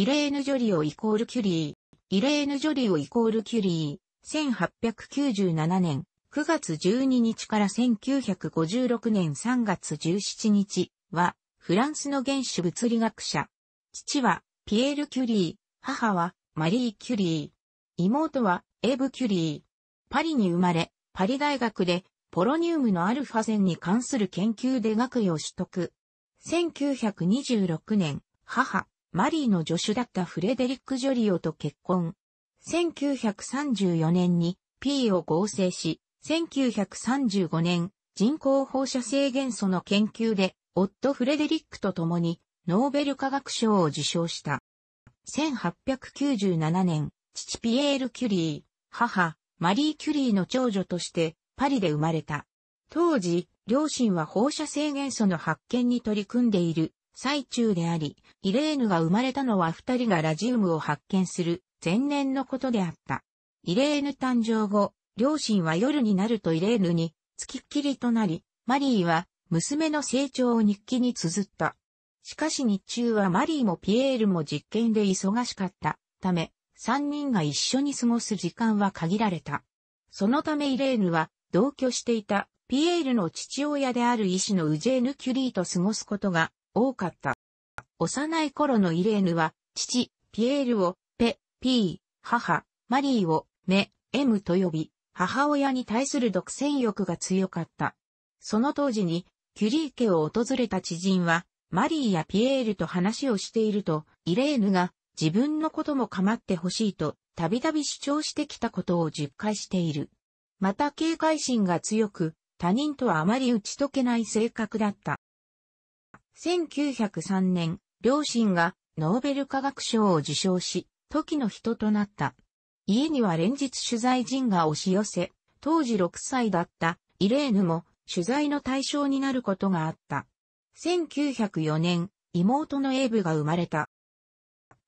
イレーヌ・ジョリオイコールキュリー。イレーヌ・ジョリオイコールキュリー。1897年9月12日から1956年3月17日は、フランスの原子物理学者。父は、ピエール・キュリー。母は、マリー・キュリー。妹は、エブ・キュリー。パリに生まれ、パリ大学で、ポロニウムのアルファ線に関する研究で学位を取得。1926年、母、マリーの助手だったフレデリック・ジョリオと結婚。1934年に P を合成し、1935年、人工放射性元素の研究で、夫フレデリックと共に、ノーベル化学賞を受賞した。1897年、父ピエール・キュリー、母、マリー・キュリーの長女として、パリで生まれた。当時、両親は放射性元素の発見に取り組んでいる最中であり、イレーヌが生まれたのは二人がラジウムを発見する前年のことであった。イレーヌ誕生後、両親は夜になるとイレーヌに、付きっきりとなり、マリーは娘の成長を日記に綴った。しかし日中はマリーもピエールも実験で忙しかったため、三人が一緒に過ごす時間は限られた。そのためイレーヌは同居していたピエールの父親である医師のウジェーヌ・キュリーと過ごすことが多かった。幼い頃のイレーヌは、父、ピエールを、ペ、ピー、母、マリーを、メ、エムと呼び、母親に対する独占欲が強かった。その当時に、キュリー家を訪れた知人は、マリーやピエールと話をしていると、イレーヌが自分のことも構ってほしいと、たびたび主張してきたことを実戒している。また警戒心が強く、他人とはあまり打ち解けない性格だった。1903年、両親がノーベル化学賞を受賞し、時の人となった。家には連日取材陣が押し寄せ、当時6歳だったイレーヌも取材の対象になることがあった。1904年、妹のエーブが生まれた。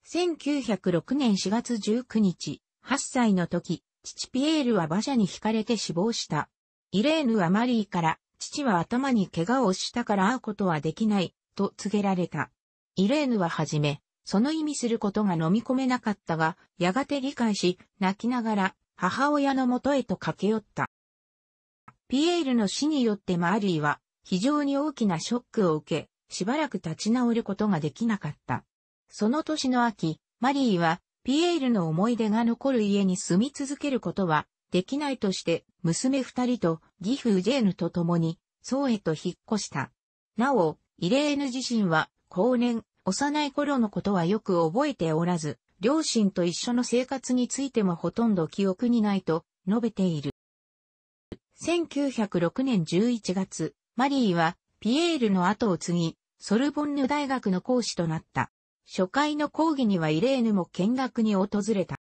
1906年4月19日、8歳の時、父ピエールは馬車に惹かれて死亡した。イレーヌはマリーから、父は頭に怪我をしたから会うことはできない。と告げられた。イレーヌははじめ、その意味することが飲み込めなかったが、やがて理解し、泣きながら、母親のもとへと駆け寄った。ピエールの死によってマーリーは、非常に大きなショックを受け、しばらく立ち直ることができなかった。その年の秋、マリーは、ピエールの思い出が残る家に住み続けることは、できないとして、娘二人と義父ジェーヌと共に、宋へと引っ越した。なお、イレーヌ自身は、後年、幼い頃のことはよく覚えておらず、両親と一緒の生活についてもほとんど記憶にないと述べている。1906年11月、マリーはピエールの後を継ぎ、ソルボンヌ大学の講師となった。初回の講義にはイレーヌも見学に訪れた。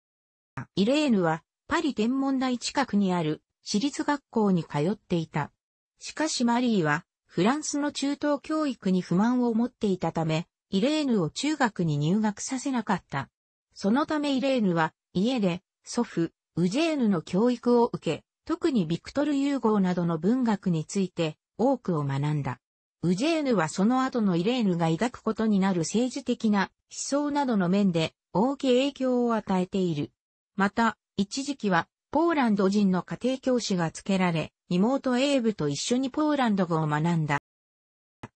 イレーヌはパリ天文台近くにある私立学校に通っていた。しかしマリーはフランスの中等教育に不満を持っていたため、イレーヌを中学に入学させなかった。そのためイレーヌは、家で、祖父、ウジェーヌの教育を受け、特にビクトル・ユーゴーなどの文学について、多くを学んだ。ウジェーヌはその後のイレーヌが抱くことになる政治的な思想などの面で大きい影響を与えている。また、一時期はポーランド人の家庭教師がつけられ、妹エーブと一緒にポーランド語を学んだ。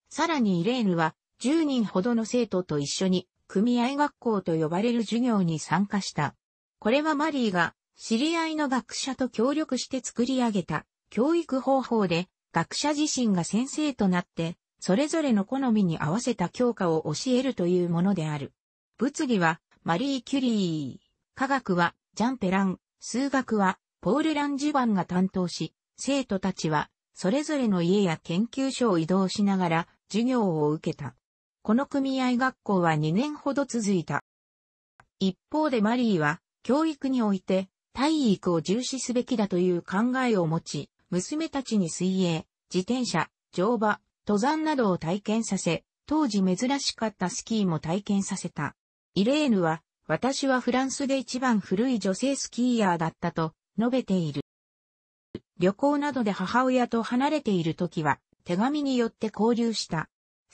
さらにイレーヌは10人ほどの生徒と一緒に組合学校と呼ばれる授業に参加した。これはマリーが知り合いの学者と協力して作り上げた教育方法で学者自身が先生となってそれぞれの好みに合わせた教科を教えるというものである。物理はマリー・キュリー、科学はジャンペラン、数学はポール・ランジュバンが担当し、生徒たちは、それぞれの家や研究所を移動しながら授業を受けた。この組合学校は2年ほど続いた。一方でマリーは、教育において、体育を重視すべきだという考えを持ち、娘たちに水泳、自転車、乗馬、登山などを体験させ、当時珍しかったスキーも体験させた。イレーヌは、私はフランスで一番古い女性スキーヤーだったと述べている。旅行などで母親と離れている時は、手紙によって交流した。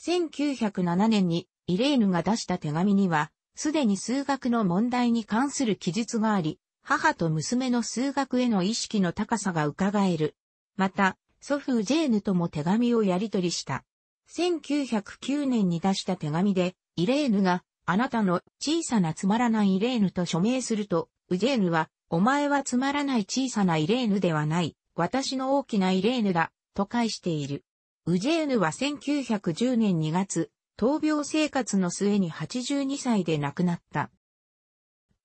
1907年にイレーヌが出した手紙には、すでに数学の問題に関する記述があり、母と娘の数学への意識の高さが伺える。また、祖父ジェーヌとも手紙をやり取りした。1909年に出した手紙で、イレーヌが、あなたの小さなつまらないイレーヌと署名すると、ウジェーヌは、お前はつまらない小さなイレーヌではない。私の大きなイレーヌだ、と返している。ウジェーヌは1910年2月、闘病生活の末に82歳で亡くなった。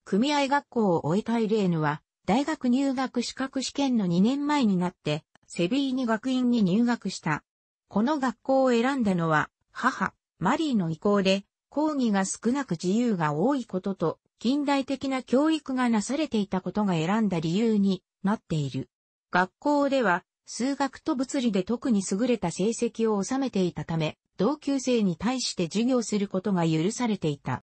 組合学校を終えたイレーヌは、大学入学資格試験の2年前になって、セビーニ学院に入学した。この学校を選んだのは、母、マリーの意向で、講義が少なく自由が多いことと、近代的な教育がなされていたことが選んだ理由になっている。学校では、数学と物理で特に優れた成績を収めていたため、同級生に対して授業することが許されていた。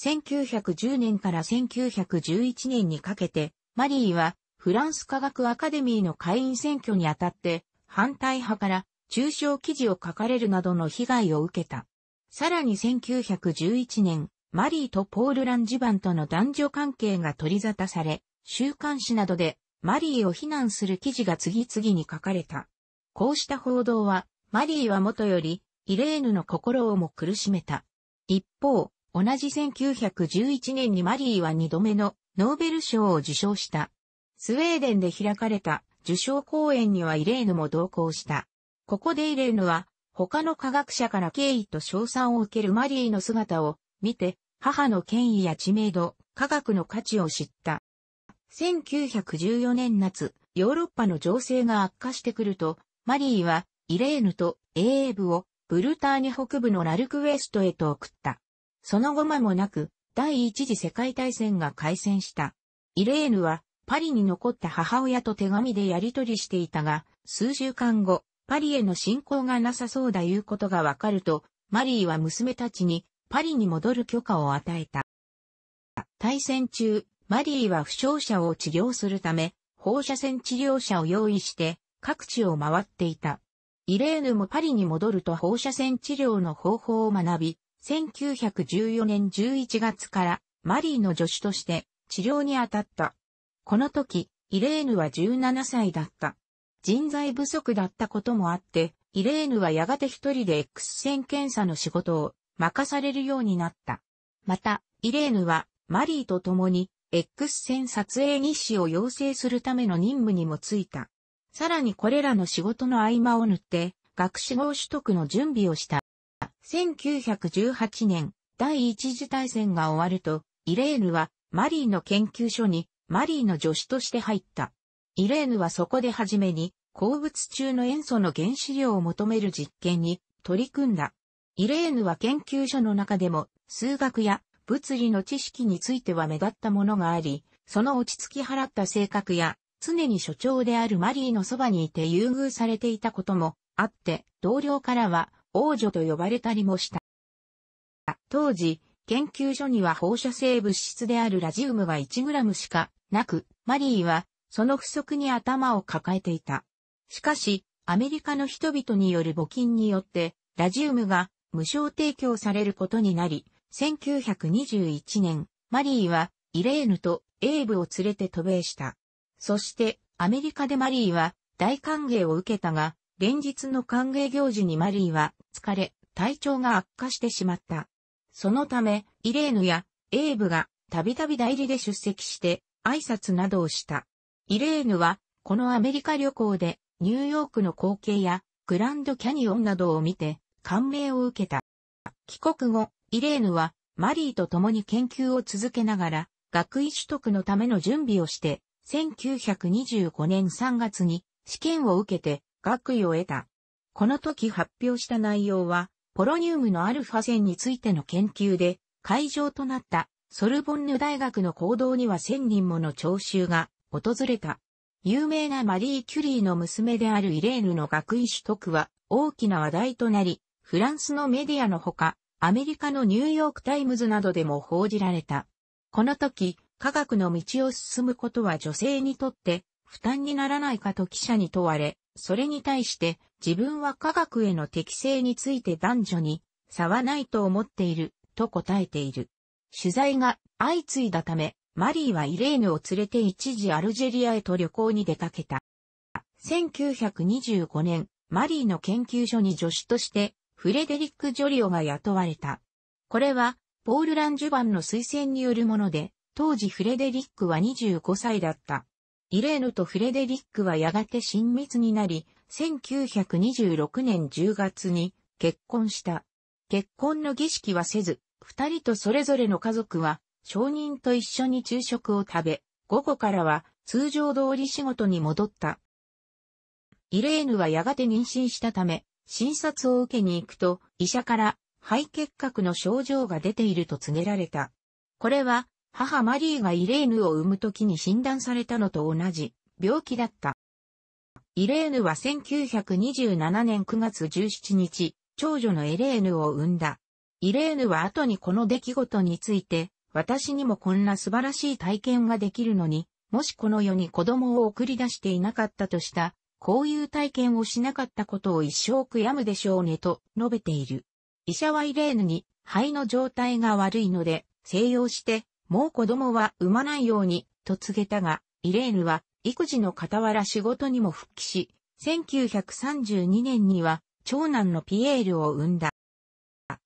1910年から1911年にかけて、マリーはフランス科学アカデミーの会員選挙にあたって反対派から中傷記事を書かれるなどの被害を受けた。さらに1911年、マリーとポール・ランジバンとの男女関係が取り沙汰され、週刊誌などでマリーを非難する記事が次々に書かれた。こうした報道は、マリーはもとより、イレーヌの心をも苦しめた。一方、同じ1911年にマリーは二度目のノーベル賞を受賞した。スウェーデンで開かれた受賞講演にはイレーヌも同行した。ここでイレーヌは、他の科学者から敬意と称賛を受けるマリーの姿を見て、母の権威や知名度、科学の価値を知った。1914年夏、ヨーロッパの情勢が悪化してくると、マリーはイレーヌとエーブをブルターニ北部のラルクウェストへと送った。その後間もなく、第一次世界大戦が開戦した。イレーヌはパリに残った母親と手紙でやり取りしていたが、数週間後、パリへの進行がなさそうだいうことがわかると、マリーは娘たちにパリに戻る許可を与えた。大戦中、マリーは負傷者を治療するため、放射線治療者を用意して、各地を回っていた。イレーヌもパリに戻ると放射線治療の方法を学び、1914年11月からマリーの助手として治療に当たった。この時、イレーヌは17歳だった。人材不足だったこともあって、イレーヌはやがて一人で X 線検査の仕事を任されるようになった。また、イレーヌはマリーと共に X 線撮影日誌を要請するための任務にもついた。さらにこれらの仕事の合間を縫って、学士号取得の準備をした。1918年、第一次大戦が終わると、イレーヌはマリーの研究所にマリーの助手として入った。イレーヌはそこで初めに鉱物中の塩素の原子量を求める実験に取り組んだ。イレーヌは研究所の中でも数学や物理の知識については目立ったものがあり、その落ち着き払った性格や、常に所長であるマリーのそばにいて優遇されていたこともあって、同僚からは王女と呼ばれたりもした。当時、研究所には放射性物質であるラジウムが 1g しかなく、マリーはその不足に頭を抱えていた。しかし、アメリカの人々による募金によって、ラジウムが無償提供されることになり、1921年、マリーはイレーヌとエーブを連れて渡米した。そして、アメリカでマリーは大歓迎を受けたが、連日の歓迎行事にマリーは疲れ、体調が悪化してしまった。そのため、イレーヌやエーブがたびたび代理で出席して挨拶などをした。イレーヌは、このアメリカ旅行でニューヨークの光景やグランドキャニオンなどを見て感銘を受けた。帰国後、イレーヌは、マリーと共に研究を続けながら、学位取得のための準備をして、1925年3月に試験を受けて学位を得た。この時発表した内容は、ポロニウムのアルファ線についての研究で、会場となったソルボンヌ大学の行動には1000人もの聴衆が訪れた。有名なマリー・キュリーの娘であるイレーヌの学位取得は大きな話題となり、フランスのメディアのほか、アメリカのニューヨークタイムズなどでも報じられた。この時、科学の道を進むことは女性にとって負担にならないかと記者に問われ、それに対して自分は科学への適性について男女に差はないと思っていると答えている。取材が相次いだため、マリーはイレーヌを連れて一時アルジェリアへと旅行に出かけた。1925年、マリーの研究所に助手としてフレデリック・ジョリオが雇われた。これは、ポール・ランジュバンの推薦によるもので、当時フレデリックは25歳だった。イレーヌとフレデリックはやがて親密になり、1926年10月に結婚した。結婚の儀式はせず、二人とそれぞれの家族は、証人と一緒に昼食を食べ、午後からは通常通り仕事に戻った。イレーヌはやがて妊娠したため、診察を受けに行くと、医者から、肺結核の症状が出ていると告げられた。これは、母マリーがイレーヌを産む時に診断されたのと同じ、病気だった。イレーヌは1927年9月17日、長女のエレーヌを産んだ。イレーヌは後にこの出来事について、私にもこんな素晴らしい体験ができるのに、もしこの世に子供を送り出していなかったとしたこういう体験をしなかったことを一生悔やむでしょうねと述べている。医者はイレーヌに肺の状態が悪いので、静養して、もう子供は産まないように、と告げたが、イレーヌは育児の傍ら仕事にも復帰し、1932年には長男のピエールを産んだ。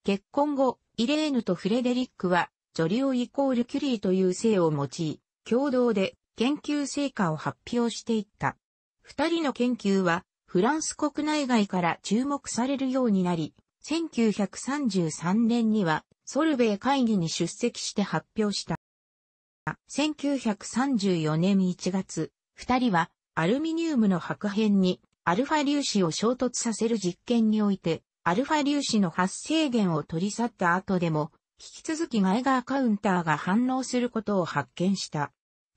結婚後、イレーヌとフレデリックは、ジョリオイコールキュリーという姓を用い、共同で研究成果を発表していった。二人の研究は、フランス国内外から注目されるようになり、1933年には、ソルベイ会議に出席して発表した。1934年1月、二人はアルミニウムの白片にアルファ粒子を衝突させる実験において、アルファ粒子の発生源を取り去った後でも、引き続きガイガーカウンターが反応することを発見した。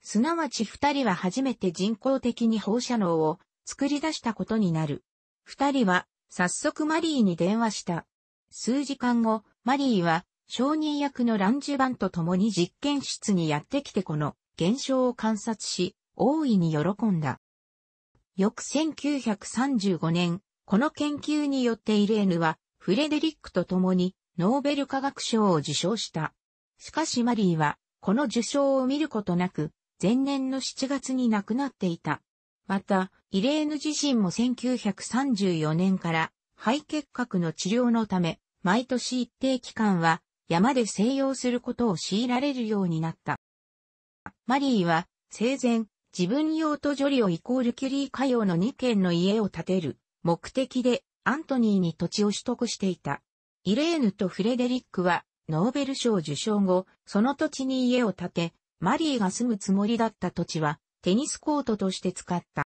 すなわち二人は初めて人工的に放射能を作り出したことになる。二人は早速マリーに電話した。数時間後、マリーは承認役のランジュバンと共に実験室にやってきてこの現象を観察し、大いに喜んだ。翌1935年、この研究によってイレーヌはフレデリックと共にノーベル化学賞を受賞した。しかしマリーはこの受賞を見ることなく、前年の7月に亡くなっていた。また、イレーヌ自身も1934年から肺結核の治療のため、毎年一定期間は山で静養することを強いられるようになった。マリーは生前、自分用とジョリオイコールキュリー家用の2軒の家を建てる目的でアントニーに土地を取得していた。イレーヌとフレデリックはノーベル賞受賞後、その土地に家を建て、マリーが住むつもりだった土地は、テニスコートとして使った。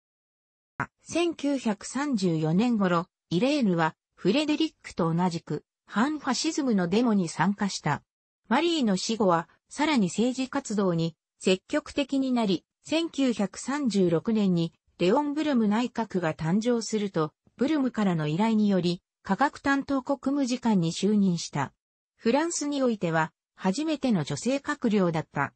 1934年頃、イレーヌは、フレデリックと同じく、反ファシズムのデモに参加した。マリーの死後は、さらに政治活動に積極的になり、1936年にレオン・ブルム内閣が誕生すると、ブルムからの依頼により、科学担当国務次官に就任した。フランスにおいては、初めての女性閣僚だった。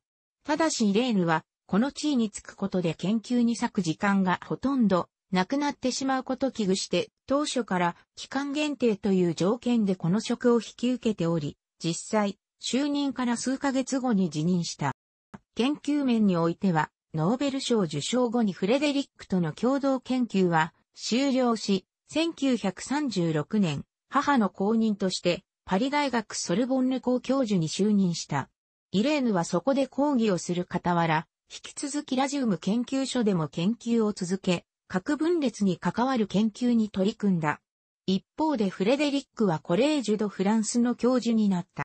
ただしイレーヌは、この地位につくことで研究に割く時間がほとんどなくなってしまうこと危惧して、当初から期間限定という条件でこの職を引き受けており、実際、就任から数ヶ月後に辞任した。研究面においては、ノーベル賞受賞後にフレデリックとの共同研究は終了し、1936年、母の公認として、パリ大学ソルボンヌ校教授に就任した。イレーヌはそこで講義をする傍ら、引き続きラジウム研究所でも研究を続け、核分裂に関わる研究に取り組んだ。一方でフレデリックはコレージュ・ド・フランスの教授になった。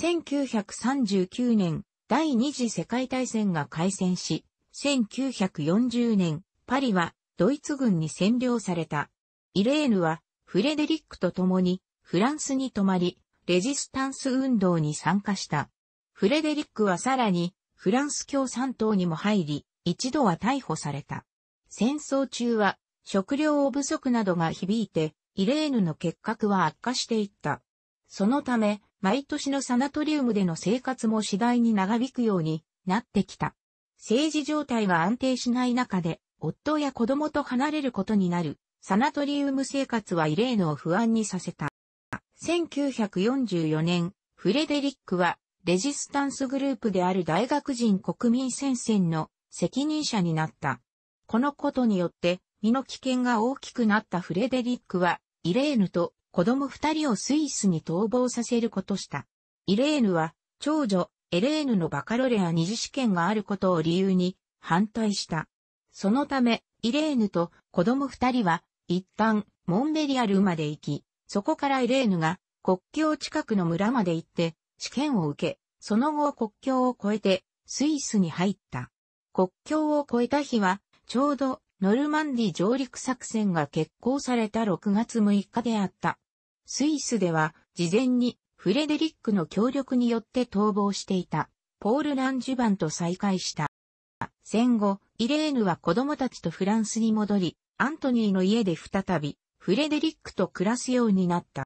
1939年、第二次世界大戦が開戦し、1940年、パリはドイツ軍に占領された。イレーヌはフレデリックと共にフランスに泊まり、レジスタンス運動に参加した。フレデリックはさらに、フランス共産党にも入り、一度は逮捕された。戦争中は、食料不足などが響いて、イレーヌの結核は悪化していった。そのため、毎年のサナトリウムでの生活も次第に長引くようになってきた。政治状態が安定しない中で、夫や子供と離れることになる、サナトリウム生活はイレーヌを不安にさせた。1944年、フレデリックは、レジスタンスグループである大学人国民戦線の責任者になった。このことによって、身の危険が大きくなったフレデリックは、イレーヌと子供二人をスイスに逃亡させることした。イレーヌは、長女、エレーヌのバカロレア二次試験があることを理由に反対した。そのため、イレーヌと子供二人は、一旦、モンベリアルまで行き、そこからエレーヌが国境近くの村まで行って試験を受け、その後国境を越えてスイスに入った。国境を越えた日は、ちょうどノルマンディ上陸作戦が決行された6月6日であった。スイスでは事前にフレデリックの協力によって逃亡していたポール・ランジュバンと再会した。戦後、イレーヌは子供たちとフランスに戻り、アントニーの家で再びフレデリックと暮らすようになった。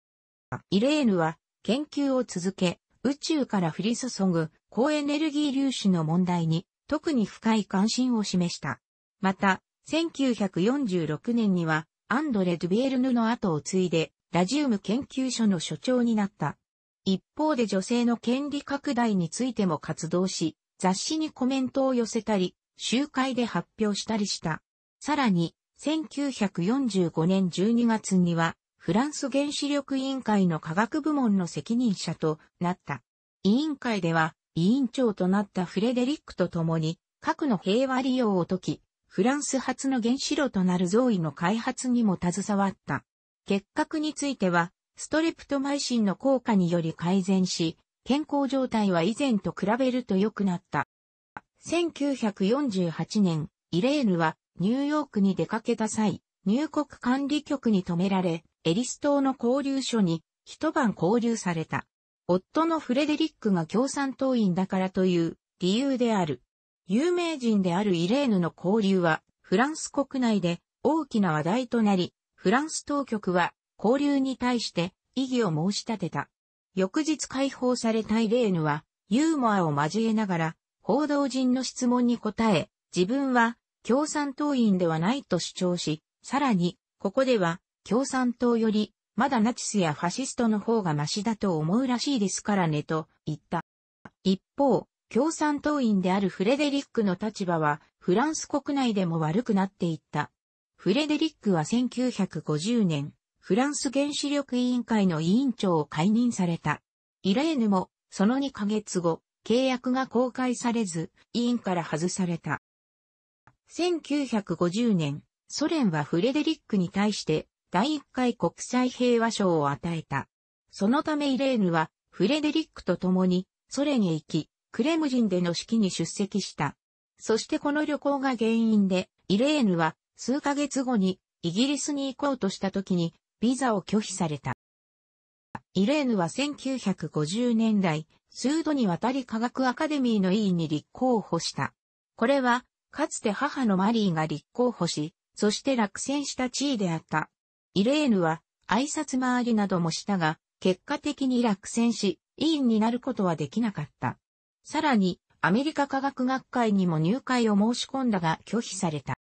イレーヌは研究を続け、宇宙から降り注ぐ高エネルギー粒子の問題に特に深い関心を示した。また、1946年にはアンドレ・ドゥビエルヌの後を継いでラジウム研究所の所長になった。一方で女性の権利拡大についても活動し、雑誌にコメントを寄せたり、集会で発表したりした。さらに、1945年12月には、フランス原子力委員会の科学部門の責任者となった。委員会では、委員長となったフレデリックと共に、核の平和利用を解き、フランス初の原子炉となる増位の開発にも携わった。結核については、ストレプトマイシンの効果により改善し、健康状態は以前と比べると良くなった。1948年、イレーヌはニューヨークに出かけた際、入国管理局に止められ、エリス島の交流所に一晩交流された。夫のフレデリックが共産党員だからという理由である。有名人であるイレーヌの交流はフランス国内で大きな話題となり、フランス当局は交流に対して異議を申し立てた。翌日解放されたイレーヌはユーモアを交えながら報道陣の質問に答え、自分は共産党員ではないと主張し、さらに、ここでは、共産党より、まだナチスやファシストの方がマシだと思うらしいですからねと言った。一方、共産党員であるフレデリックの立場は、フランス国内でも悪くなっていった。フレデリックは1950年、フランス原子力委員会の委員長を解任された。イレーヌも、その2ヶ月後、契約が公開されず、委員から外された。1950年、ソ連はフレデリックに対して第1回国際平和賞を与えた。そのためイレーヌはフレデリックと共にソ連へ行き、クレムジンでの式に出席した。そしてこの旅行が原因で、イレーヌは数ヶ月後にイギリスに行こうとした時にビザを拒否された。イレーヌは1950年代、数度にわたり科学アカデミーの委員に立候補した。これはかつて母のマリーが立候補し、そして落選した地位であった。イレーヌは挨拶回りなどもしたが、結果的に落選し、委員になることはできなかった。さらに、アメリカ科学学会にも入会を申し込んだが拒否された。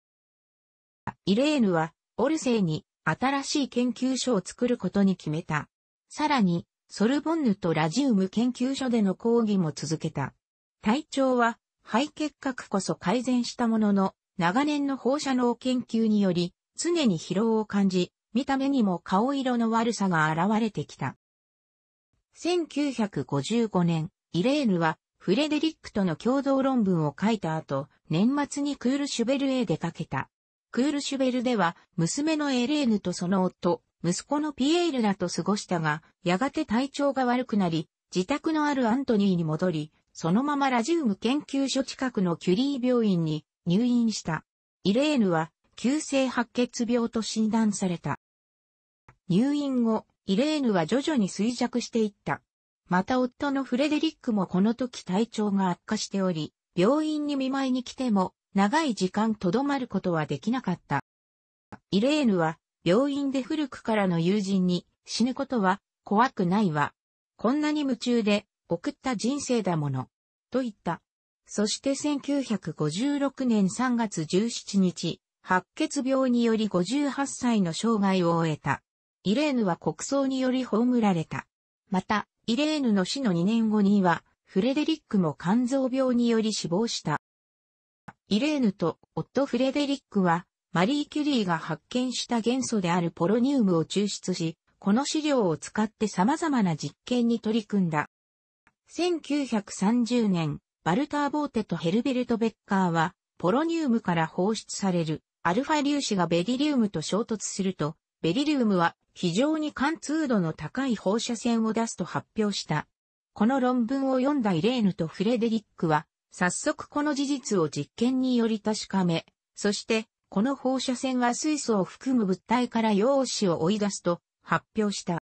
イレーヌは、オルセイに新しい研究所を作ることに決めた。さらに、ソルボンヌとラジウム研究所での講義も続けた。体調は肺結核こそ改善したものの、長年の放射能研究により、常に疲労を感じ、見た目にも顔色の悪さが現れてきた。1955年、イレーヌはフレデリックとの共同論文を書いた後、年末にクールシュベルへ出かけた。クールシュベルでは、娘のエレーヌとその夫、息子のピエールらと過ごしたが、やがて体調が悪くなり、自宅のあるアントニーに戻り、そのままラジウム研究所近くのキュリー病院に入院した。イレーヌは急性白血病と診断された。入院後、イレーヌは徐々に衰弱していった。また夫のフレデリックもこの時体調が悪化しており、病院に見舞いに来ても長い時間とどまることはできなかった。イレーヌは病院で古くからの友人に死ぬことは怖くないわ。こんなに夢中で送った人生だもの、と言った。そして1956年3月17日、白血病により58歳の生涯を終えた。イレーヌは国葬により葬られた。また、イレーヌの死の2年後には、フレデリックも肝臓病により死亡した。イレーヌと夫フレデリックは、マリー・キュリーが発見した元素であるポロニウムを抽出し、この資料を使って様々な実験に取り組んだ。1930年、バルター・ボーテとヘルベルト・ベッカーは、ポロニウムから放出されるアルファ粒子がベリリウムと衝突すると、ベリリウムは非常に貫通度の高い放射線を出すと発表した。この論文を読んだイレーヌとフレデリックは、早速この事実を実験により確かめ、そして、この放射線は水素を含む物体から陽子を追い出すと発表した。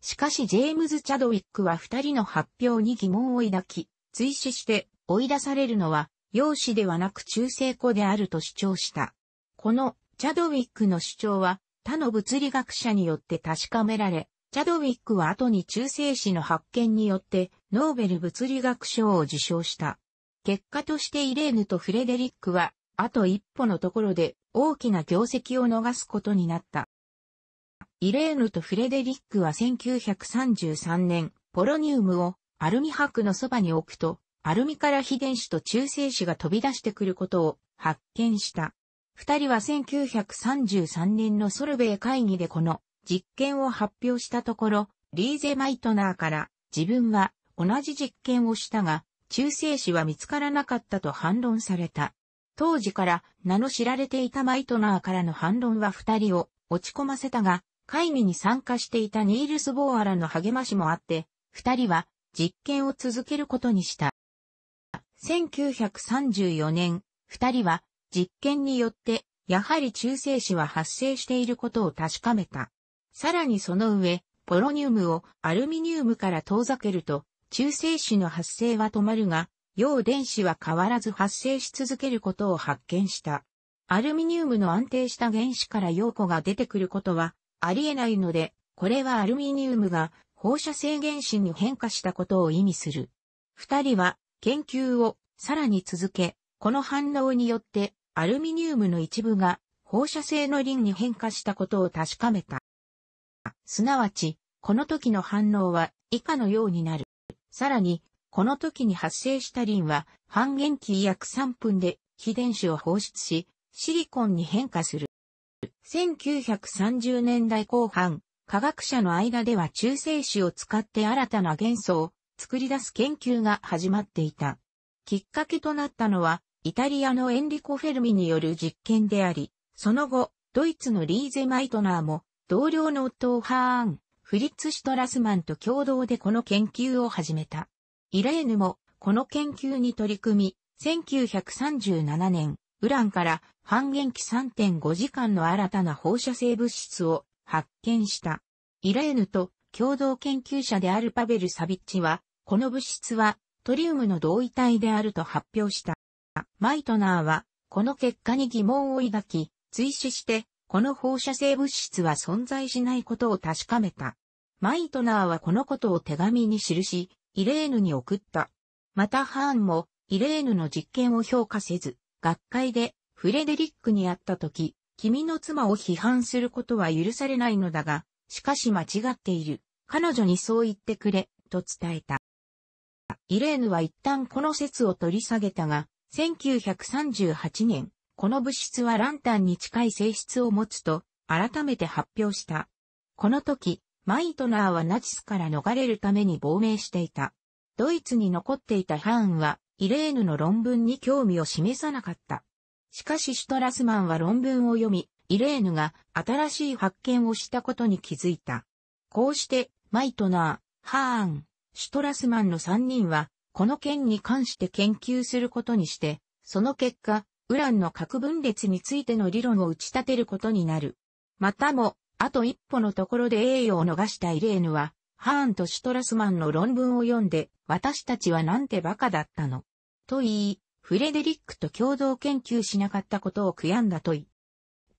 しかしジェームズ・チャドウィックは二人の発表に疑問を抱き、追試して追い出されるのは、容姿ではなく中性子であると主張した。この、チャドウィックの主張は、他の物理学者によって確かめられ、チャドウィックは後に中性子の発見によって、ノーベル物理学賞を受賞した。結果としてイレーヌとフレデリックは、あと一歩のところで大きな業績を逃すことになった。イレーヌとフレデリックは1933年、ポロニウムをアルミ箔のそばに置くと、アルミから非電子と中性子が飛び出してくることを発見した。二人は1933年のソルベイ会議でこの実験を発表したところ、リーゼ・マイトナーから自分は同じ実験をしたが、中性子は見つからなかったと反論された。当時から名の知られていたマイトナーからの反論は二人を落ち込ませたが、会議に参加していたニールス・ボーアラの励ましもあって、二人は実験を続けることにした。1934年、二人は実験によって、やはり中性子は発生していることを確かめた。さらにその上、ポロニウムをアルミニウムから遠ざけると、中性子の発生は止まるが、陽電子は変わらず発生し続けることを発見した。アルミニウムの安定した原子から陽子が出てくることは、ありえないので、これはアルミニウムが放射性原子に変化したことを意味する。二人は研究をさらに続け、この反応によってアルミニウムの一部が放射性のリンに変化したことを確かめた。すなわち、この時の反応は以下のようになる。さらに、この時に発生したリンは半減期約3分で非電子を放出し、シリコンに変化する。1930年代後半、科学者の間では中性子を使って新たな元素を作り出す研究が始まっていた。きっかけとなったのは、イタリアのエンリコ・フェルミによる実験であり、その後、ドイツのリーゼ・マイトナーも、同僚の夫ハーン、フリッツ・シトラスマンと共同でこの研究を始めた。イレーヌも、この研究に取り組み、1937年、ウランから半減期3.5時間の新たな放射性物質を発見した。イレーヌと共同研究者であるパベル・サビッチは、この物質はトリウムの同位体であると発表した。マイトナーは、この結果に疑問を抱き、追試して、この放射性物質は存在しないことを確かめた。マイトナーはこのことを手紙に記し、イレーヌに送った。またハーンも、イレーヌの実験を評価せず、学会でフレデリックに会った時、君の妻を批判することは許されないのだが、しかし間違っている。彼女にそう言ってくれ、と伝えた。イレーヌは一旦この説を取り下げたが、1938年、この物質はランタンに近い性質を持つと、改めて発表した。この時、マイトナーはナチスから逃れるために亡命していた。ドイツに残っていたハーンは、イレーヌの論文に興味を示さなかった。しかしシュトラスマンは論文を読み、イレーヌが新しい発見をしたことに気づいた。こうして、マイトナー、ハーン、シュトラスマンの3人は、この件に関して研究することにして、その結果、ウランの核分裂についての理論を打ち立てることになる。またも、あと一歩のところで栄誉を逃したイレーヌは、ハーンとシュトラスマンの論文を読んで、私たちはなんて馬鹿だったの。と言い、フレデリックと共同研究しなかったことを悔やんだ問い。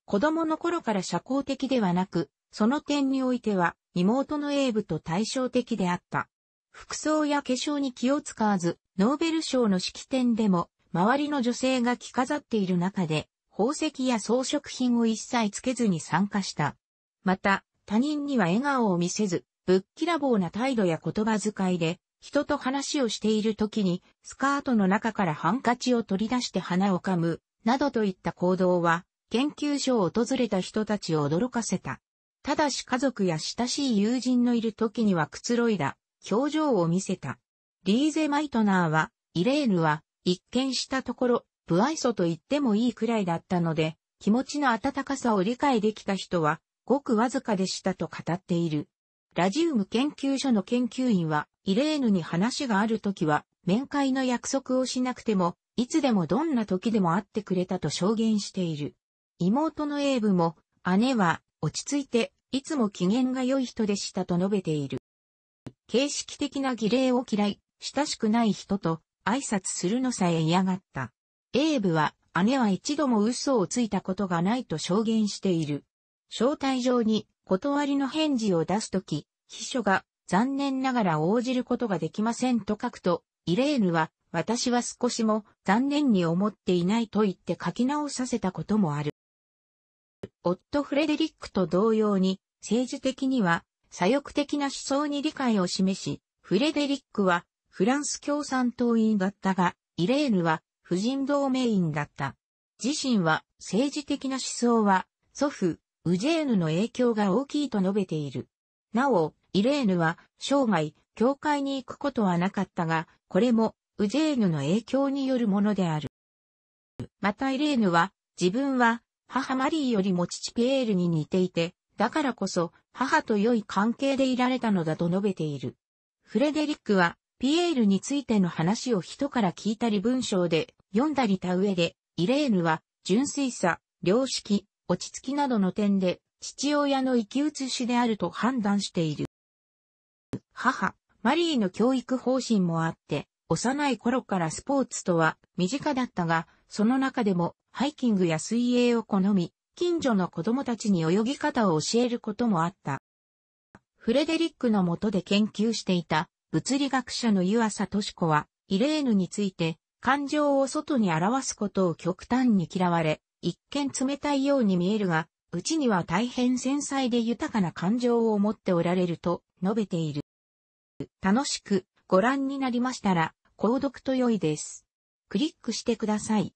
子供の頃から社交的ではなく、その点においては妹のエーブと対照的であった。服装や化粧に気を使わず、ノーベル賞の式典でも、周りの女性が着飾っている中で、宝石や装飾品を一切つけずに参加した。また、他人には笑顔を見せず、ぶっきらぼうな態度や言葉遣いで、人と話をしている時に、スカートの中からハンカチを取り出して花を噛む、などといった行動は、研究所を訪れた人たちを驚かせた。ただし家族や親しい友人のいる時にはくつろいだ、表情を見せた。リーゼ・マイトナーは、イレーヌは、一見したところ、不愛想と言ってもいいくらいだったので、気持ちの温かさを理解できた人は、ごくわずかでしたと語っている。ラジウム研究所の研究員は、イレーヌに話があるときは、面会の約束をしなくても、いつでもどんな時でも会ってくれたと証言している。妹のエーブも、姉は、落ち着いて、いつも機嫌が良い人でしたと述べている。形式的な儀礼を嫌い、親しくない人と挨拶するのさえ嫌がった。エーブは、姉は一度も嘘をついたことがないと証言している。招待状に断りの返事を出すとき、秘書が残念ながら応じることができませんと書くと、イレーヌは、私は少しも残念に思っていないと言って書き直させたこともある。夫フレデリックと同様に、政治的には左翼的な思想に理解を示し、フレデリックはフランス共産党員だったが、イレーヌは婦人同盟員だった。自身は政治的な思想は祖父、ウジェーヌの影響が大きいと述べている。なお、イレーヌは生涯教会に行くことはなかったが、これもウジェーヌの影響によるものである。またイレーヌは自分は母マリーよりも父ピエールに似ていて、だからこそ母と良い関係でいられたのだと述べている。フレデリックはピエールについての話を人から聞いたり文章で読んだりた上で、イレーヌは純粋さ、良識、落ち着きなどの点で父親の生き写しであると判断している。母、マリーの教育方針もあって、幼い頃からスポーツとは身近だったが、その中でもハイキングや水泳を好み、近所の子供たちに泳ぎ方を教えることもあった。フレデリックの下で研究していた物理学者の湯浅敏子は、イレーヌについて感情を外に表すことを極端に嫌われ、一見冷たいように見えるが、うちには大変繊細で豊かな感情を持っておられると述べている。楽しくご覧になりましたら、購読と良いです。クリックしてください。